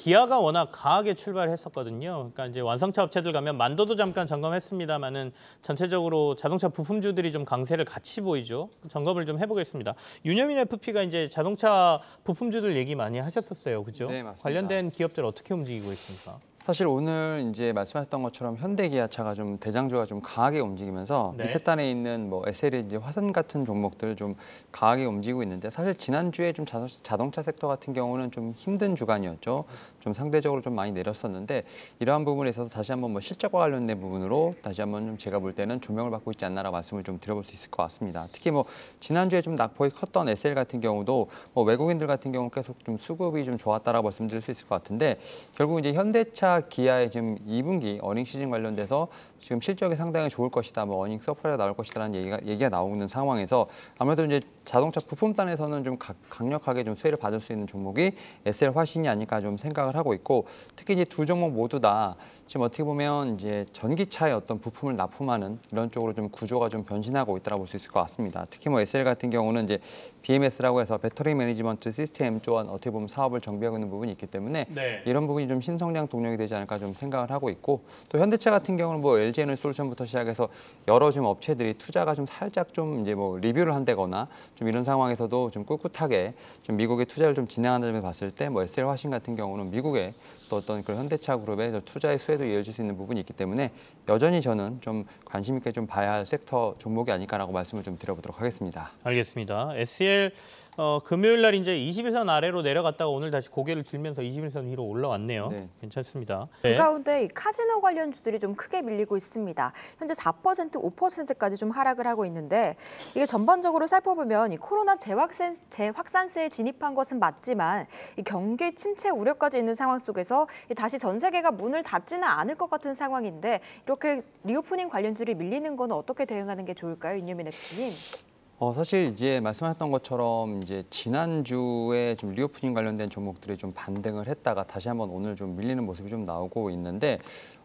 기아가 워낙 강하게 출발했었거든요. 그러니까 이제 완성차 업체들 가면 만도도 잠깐 점검했습니다만은 전체적으로 자동차 부품주들이 좀 강세를 같이 보이죠. 점검을 좀 해보겠습니다. 윤여민 FP가 이제 자동차 부품주들 얘기 많이 하셨었어요, 그죠? 네, 맞습니다. 관련된 기업들 어떻게 움직이고 있습니까? 사실 오늘 이제 말씀하셨던 것처럼 현대기아차가 좀 대장주가 좀 강하게 움직이면서 네. 밑에 단에 있는 뭐 SL이지 화산 같은 종목들 좀 강하게 움직이고 있는데 사실 지난주에 좀 자동차 섹터 같은 경우는 좀 힘든 주간이었죠. 좀 상대적으로 좀 많이 내렸었는데 이러한 부분에 있어서 다시 한번 뭐 실적과 관련된 부분으로 다시 한번 좀 제가 볼 때는 조명을 받고 있지 않나라고 말씀을 좀 드려볼 수 있을 것 같습니다. 특히 뭐 지난주에 좀 낙폭이 컸던 SL 같은 경우도 뭐 외국인들 같은 경우 계속 좀 수급이 좀 좋았다라고 말씀드릴 수 있을 것 같은데 결국 이제 현대차 기아의 지금 2분기 어닝 시즌 관련돼서 지금 실적이 상당히 좋을 것이다, 뭐 어닝 서프라이가 나올 것이다라는 얘기가 얘기가 나오는 상황에서 아무래도 이제 자동차 부품단에서는 좀 가, 강력하게 좀 수혜를 받을 수 있는 종목이 SL 화신이 아닐까 좀 생각을 하고 있고 특히 이제 두 종목 모두 다 지금 어떻게 보면 이제 전기차의 어떤 부품을 납품하는 이런 쪽으로 좀 구조가 좀 변신하고 있다고 볼 수 있을 것 같습니다. 특히 뭐 SL 같은 경우는 이제 BMS라고 해서 배터리 매니지먼트 시스템 또한 어떻게 보면 사업을 정비하고 있는 부분이 있기 때문에 네. 이런 부분이 좀 신성장 동력이 되지 않을까 좀 생각을 하고 있고 또 현대차 같은 경우는 뭐 LG 에너지 솔루션부터 시작해서 여러 좀 업체들이 투자가 좀 살짝 좀 이제 뭐 리뷰를 한다거나 좀 이런 상황에서도 좀 꿋꿋하게 좀 미국에 투자를 좀 진행하는 점에서 봤을 때 뭐 SL 화신 같은 경우는 미국에 또 어떤 그런 현대차 그룹의 투자의 수혜도 이어질 수 있는 부분이 있기 때문에 여전히 저는 좀 관심 있게 좀 봐야 할 섹터 종목이 아닐까라고 말씀을 좀 드려보도록 하겠습니다. 알겠습니다. SL 어, 금요일 날 이제 21선 아래로 내려갔다가 오늘 다시 고개를 들면서 21선 위로 올라왔네요. 네. 괜찮습니다. 네. 그 가운데 카지노 관련주들이 좀 크게 밀리고 있습니다. 현재 4% 5%까지 좀 하락을 하고 있는데 이게 전반적으로 살펴보면 코로나 재확산, 재확산세에 진입한 것은 맞지만 이 경기 침체 우려까지 있는 상황 속에서 다시 전 세계가 문을 닫지는 않을 것 같은 상황인데 이렇게 리오프닝 관련주를 밀리는 건 어떻게 대응하는 게 좋을까요? 윤여민 대표님. 어, 사실 이제 말씀하셨던 것처럼 이제 지난주에 좀 리오프닝 관련된 종목들이 좀 반등을 했다가 다시 한번 오늘 좀 밀리는 모습이 좀 나오고 있는데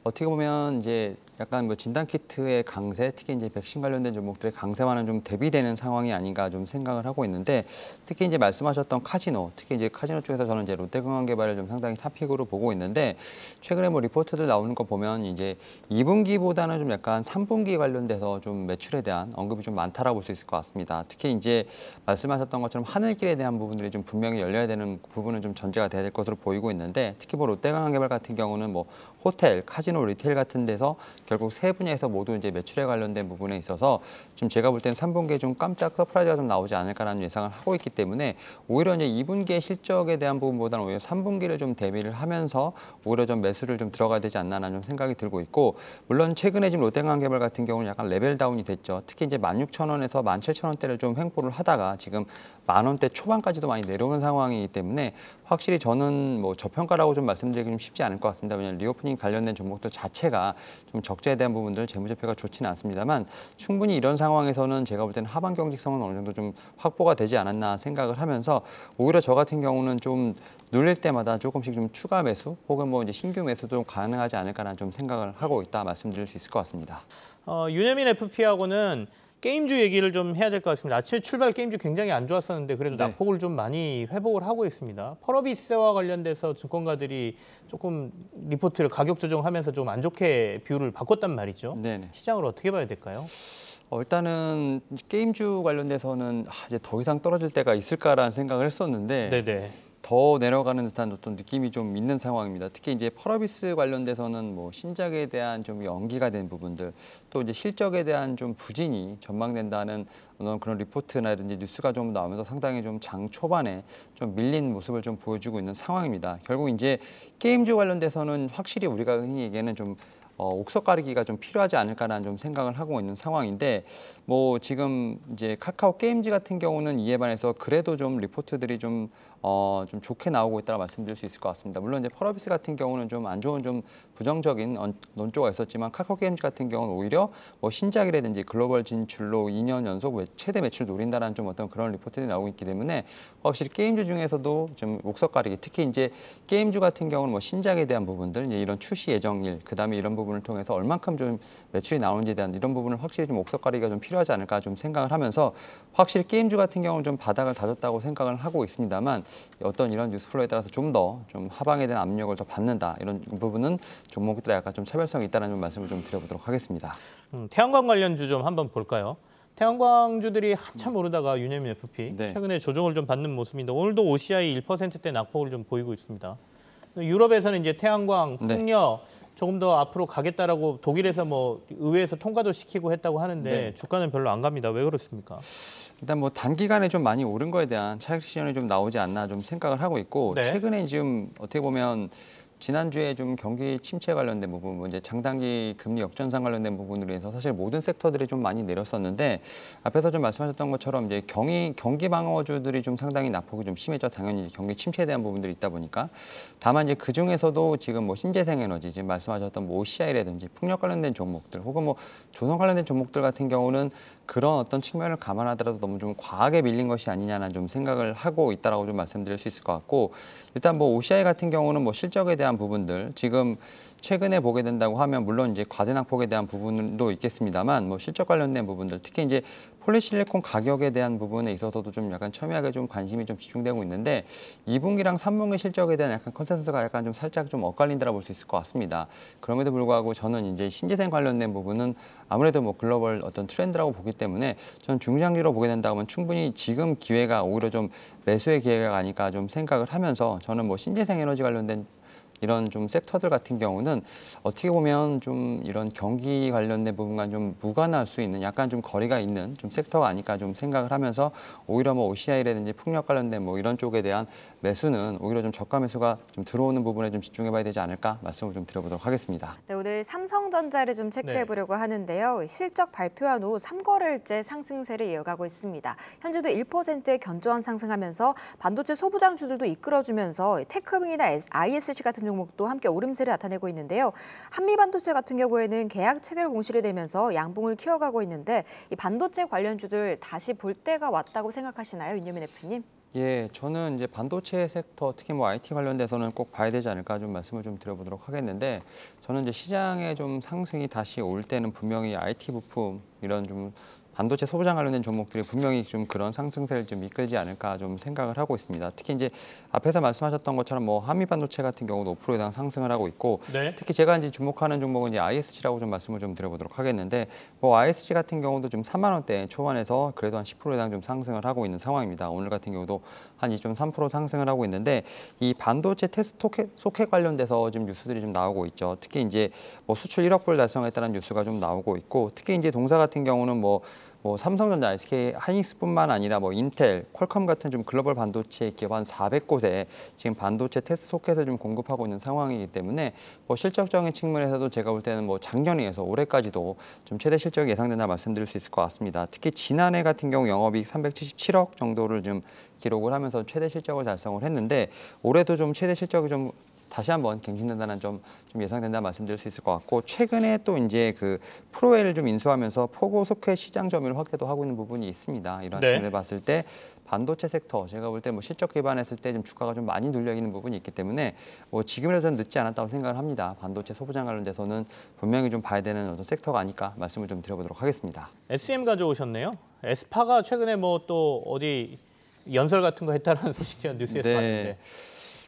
어떻게 보면 이제 약간 뭐 진단 키트의 강세, 특히 이제 백신 관련된 종목들의 강세와는 좀 대비되는 상황이 아닌가 좀 생각을 하고 있는데 특히 이제 말씀하셨던 카지노, 특히 이제 카지노 쪽에서 저는 이제 롯데건강개발을 좀 상당히 탑픽으로 보고 있는데 최근에 뭐 리포트들 나오는 거 보면 이제 2분기보다는 좀 약간 3분기 관련돼서 좀 매출에 대한 언급이 좀 많다라고 볼 수 있을 것 같습니다. 있습니다. 특히 이제 말씀하셨던 것처럼 하늘길에 대한 부분들이 좀 분명히 열려야 되는 부분은 좀 전제가 돼야 될 것으로 보이고 있는데 특히 뭐 롯데강항개발 같은 경우는 뭐 호텔, 카지노, 리테일 같은 데서 결국 세 분야에서 모두 이제 매출에 관련된 부분에 있어서 지금 제가 볼 때는 3분기에 좀 깜짝 서프라이즈가 좀 나오지 않을까라는 예상을 하고 있기 때문에 오히려 이제 2분기의 실적에 대한 부분보다는 오히려 3분기를 좀 대비를 하면서 오히려 좀 매수를 좀 들어가야 되지 않나라는 좀 생각이 들고 있고 물론 최근에 지금 롯데강항개발 같은 경우는 약간 레벨 다운이 됐죠. 특히 이제 16,000원에서 17,000원 원대를 좀횡포를 하다가 지금 만 원대 초반까지도 많이 내려오는 상황이기 때문에 확실히 저는 뭐 저평가라고 좀 말씀드리기 좀 쉽지 않을 것 같습니다. 왜냐하면 리오프닝 관련된 종목들 자체가 좀적재에 대한 부분들 재무제표가 좋지는 않습니다만 충분히 이런 상황에서는 제가 볼 때는 하반 경직성은 어느 정도 좀 확보가 되지 않았나 생각을 하면서 오히려 저 같은 경우는 좀 눌릴 때마다 조금씩 좀 추가 매수 혹은 뭐 이제 신규 매수도 가능하지 않을까라는 좀 생각을 하고 있다 말씀드릴 수 있을 것 같습니다. 어, 유념민 FP하고는 게임주 얘기를 좀 해야 될 것 같습니다. 아침에 출발 게임주 굉장히 안 좋았었는데 그래도 네. 낙폭을 좀 많이 회복을 하고 있습니다. 펄어비스와 관련돼서 증권가들이 조금 리포트를 가격 조정하면서 좀 안 좋게 비율을 바꿨단 말이죠. 네네. 시장을 어떻게 봐야 될까요? 어, 일단은 게임주 관련돼서는 아, 이제 더 이상 떨어질 때가 있을까라는 생각을 했었는데 네네. 더 내려가는 듯한 어떤 느낌이 좀 있는 상황입니다. 특히 이제 펄어비스 관련돼서는 뭐 신작에 대한 좀 연기가 된 부분들, 또 이제 실적에 대한 좀 부진이 전망된다는 그런 리포트나든지 뉴스가 좀 나오면서 상당히 좀 장 초반에 좀 밀린 모습을 좀 보여주고 있는 상황입니다. 결국 이제 게임주 관련돼서는 확실히 우리가 흔히 얘기하는 좀 어, 옥석 가리기가 좀 필요하지 않을까라는 좀 생각을 하고 있는 상황인데 뭐 지금 이제 카카오 게임즈 같은 경우는 이에 반해서 그래도 좀 리포트들이 좀 어, 좀 좋게 나오고 있다고 말씀드릴 수 있을 것 같습니다. 물론 이제 펄어비스 같은 경우는 좀 안 좋은 좀 부정적인 논조가 있었지만 카카오게임즈 같은 경우는 오히려 뭐 신작이라든지 글로벌 진출로 2년 연속 최대 매출 을 노린다라는 좀 어떤 그런 리포트들이 나오고 있기 때문에 확실히 게임주 중에서도 좀 목석 가리기 특히 이제 게임주 같은 경우는 뭐 신작에 대한 부분들 이런 출시 예정일 그다음에 이런 부분을 통해서 얼만큼 좀 매출이 나오는지에 대한 이런 부분을 확실히 좀 목석 가리기가 좀 필요하지 않을까 좀 생각을 하면서 확실히 게임주 같은 경우는 좀 바닥을 다졌다고 생각을 하고 있습니다만 어떤 이런 뉴스플로에 따라서 좀 더좀 좀 하방에 대한 압력을 더 받는다 이런 부분은 종목들에 약간 좀 차별성이 있다는 좀 말씀을 좀 드려보도록 하겠습니다. 음, 태양광 관련주 좀 한번 볼까요? 태양광주들이 한참 오르다가 유네 FP 네. 최근에 조정을 좀 받는 모습인데 오늘도 OCI 1%대 낙폭을 좀 보이고 있습니다. 유럽에서는 이제 태양광, 풍력 네. 조금 더 앞으로 가겠다라고 독일에서 뭐 의회에서 통과도 시키고 했다고 하는데 네. 주가는 별로 안 갑니다. 왜 그렇습니까? 일단 뭐 단기간에 좀 많이 오른 거에 대한 차익 시연이좀 나오지 않나 좀 생각을 하고 있고 네. 최근에 지금 어떻게 보면 지난주에 좀 경기 침체 관련된 부분, 뭐 이제 장단기 금리 역전상 관련된 부분으로 해서 사실 모든 섹터들이 좀 많이 내렸었는데 앞에서 좀 말씀하셨던 것처럼 이제 경기 경기 방어주들이 좀 상당히 낙폭이 좀 심해져 당연히 경기 침체에 대한 부분들이 있다 보니까 다만 이제 그 중에서도 지금 뭐 신재생 에너지 지금 말씀하셨던 뭐 OCI라든지 풍력 관련된 종목들 혹은 뭐 조선 관련된 종목들 같은 경우는 그런 어떤 측면을 감안하더라도 너무 좀 과하게 밀린 것이 아니냐는 좀 생각을 하고 있다라고 좀 말씀드릴 수 있을 것 같고 일단 뭐 OCI 같은 경우는 뭐 실적에 대한 대한 부분들 지금 최근에 보게 된다고 하면 물론 이제 과대낭폭에 대한 부분도 있겠습니다만 뭐 실적 관련된 부분들 특히 이제 폴리실리콘 가격에 대한 부분에 있어서도 좀 약간 첨예하게 좀 관심이 좀 집중되고 있는데 2분기랑 3분기 실적에 대한 약간 컨센서스가 약간 좀 살짝 좀 엇갈린다라 볼수 있을 것 같습니다. 그럼에도 불구하고 저는 이제 신재생 관련된 부분은 아무래도 뭐 글로벌 어떤 트렌드라고 보기 때문에 전 중장기로 보게 된다면 충분히 지금 기회가 오히려 좀 매수의 기회가 아닐까 좀 생각을 하면서 저는 뭐 신재생 에너지 관련된 이런 좀 섹터들 같은 경우는 어떻게 보면 좀 이런 경기 관련된 부분과 좀 무관할 수 있는 약간 좀 거리가 있는 좀 섹터가 아닐까 좀 생각을 하면서 오히려 뭐 OCI라든지 풍력 관련된 뭐 이런 쪽에 대한 매수는 오히려 좀 저가 매수가 좀 들어오는 부분에 좀 집중해 봐야 되지 않을까 말씀을 좀 드려보도록 하겠습니다. 네, 오늘 삼성전자를 좀 체크해 보려고 네. 하는데요. 실적 발표한 후 3거래일째 상승세를 이어가고 있습니다. 현재도 1%의 견조한 상승하면서 반도체 소부장 주들도 이끌어주면서 테크빙이나 ISC 같은 같은 종목도 함께 오름세를 나타내고 있는데요. 한미반도체 같은 경우에는 계약 체결 공시를 되면서 양봉을 키워가고 있는데 이 반도체 관련주들 다시 볼 때가 왔다고 생각하시나요? 윤여민 대표님. 예, 저는 이제 반도체 섹터, 특히 뭐 IT 관련돼서는 꼭 봐야 되지 않을까 좀 말씀을 좀 드려보도록 하겠는데, 저는 이제 시장에 좀 상승이 다시 올 때는 분명히 IT 부품 이런 좀 반도체 소부장 관련된 종목들이 분명히 좀 그런 상승세를 좀 이끌지 않을까 좀 생각을 하고 있습니다. 특히 이제 앞에서 말씀하셨던 것처럼 뭐 한미 반도체 같은 경우도 5% 이상 상승을 하고 있고 네. 특히 제가 이제 주목하는 종목은 이제 ISG라고 좀 말씀을 좀 드려보도록 하겠는데 뭐 ISG 같은 경우도 좀 3만 원대 초반에서 그래도 한 10% 이상 좀 상승을 하고 있는 상황입니다. 오늘 같은 경우도 한 2.3% 상승을 하고 있는데 이 반도체 테스트 소켓 관련돼서 지금 뉴스들이 좀 나오고 있죠. 특히 이제 뭐 수출 1억 불 달성했다는 뉴스가 좀 나오고 있고 특히 이제 동사 같은 경우는 뭐뭐 삼성전자, SK 하이닉스뿐만 아니라 뭐 인텔, 퀄컴 같은 좀 글로벌 반도체 기업 한 400곳에 지금 반도체 테스트 소켓을 좀 공급하고 있는 상황이기 때문에 뭐 실적적인 측면에서도 제가 볼 때는 뭐 작년에서 올해까지도 좀 최대 실적이 예상된다 말씀드릴 수 있을 것 같습니다. 특히 지난해 같은 경우 영업이익 377억 정도를 좀 기록을 하면서 최대 실적을 달성을 했는데 올해도 좀 최대 실적이 좀 다시 한번 갱신된다는 점좀 예상된다 말씀드릴 수 있을 것 같고 최근에 또 이제 그 프로웨이를 좀 인수하면서 포고 속회 시장 점유율 확대도 하고 있는 부분이 있습니다. 이런 네. 점을 봤을 때 반도체 섹터 제가 볼 때 뭐 실적 기반했을 때 좀 주가가 좀 많이 눌려있는 부분이 있기 때문에 뭐 지금이라도 늦지 않았다고 생각을 합니다. 반도체 소부장 관련돼서는 분명히 좀 봐야 되는 어떤 섹터가 아닐까 말씀을 좀 드려보도록 하겠습니다. SM 가져오셨네요. 에스파가 최근에 뭐 또 어디 연설 같은 거 했다라는 소식이 뉴스에서 네. 봤는데.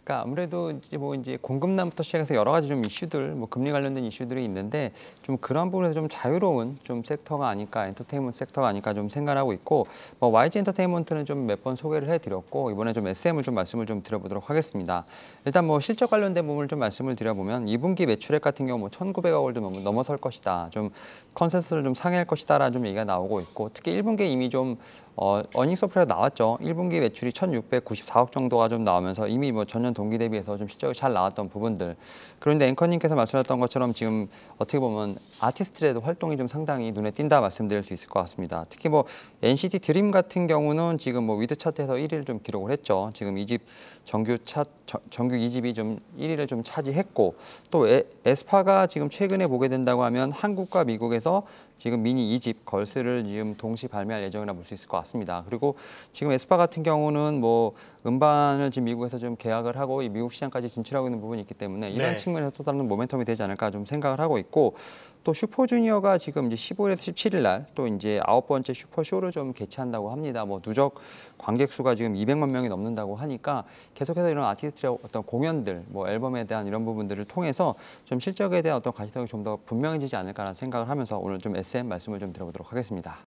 그러니까 아무래도 이제 뭐 이제 공급난부터 시작해서 여러 가지 좀 이슈들, 뭐 금리 관련된 이슈들이 있는데 좀 그런 부분에서 좀 자유로운 좀 섹터가 아닐까, 엔터테인먼트 섹터가 아닐까 좀 생각하고 있고 뭐 YG 엔터테인먼트는 좀 몇 번 소개를 해드렸고 이번에 좀 SM을 좀 말씀을 좀 드려보도록 하겠습니다. 일단 뭐 실적 관련된 부분을 좀 말씀을 드려보면 2분기 매출액 같은 경우 뭐 1,900억 원을 넘어설 것이다, 좀 컨센서를 좀 상회할 것이다라는 좀 얘기가 나오고 있고 특히 1분기 이미 좀 어, 어닝 서플에서 나왔죠. 1분기 매출이 1,694억 정도가 좀 나오면서 이미 뭐 전년 동기 대비해서 좀 실적이 잘 나왔던 부분들. 그런데 앵커님께서 말씀하셨던 것처럼 지금 어떻게 보면 아티스트들의 활동이 좀 상당히 눈에 띈다 말씀드릴 수 있을 것 같습니다. 특히 뭐 NCT 드림 같은 경우는 지금 뭐 위드 차트에서 1위를 좀 기록을 했죠. 지금 이 집 정규 차 정규 이집이좀 1위를 좀 차지했고 또 에, 에스파가 지금 최근에 보게 된다고 하면 한국과 미국에서 지금 미니 2집 걸스를 지금 동시 발매할 예정이라 볼 수 있을 것 같습니다. 그리고 지금 에스파 같은 경우는 뭐 음반을 지금 미국에서 좀 계약을 하고 이 미국 시장까지 진출하고 있는 부분이 있기 때문에 이런 네. 측면에서 또 다른 모멘텀이 되지 않을까 좀 생각을 하고 있고 또 슈퍼주니어가 지금 이제 15일에서 17일 날 또 이제 아홉 번째 슈퍼쇼를 좀 개최한다고 합니다. 뭐 누적 관객 수가 지금 200만 명이 넘는다고 하니까 계속해서 이런 아티스트의 어떤 공연들, 뭐 앨범에 대한 이런 부분들을 통해서 좀 실적에 대한 어떤 가시성이 좀 더 분명해지지 않을까라는 생각을 하면서 오늘 좀 SM 말씀을 좀들어보도록 하겠습니다.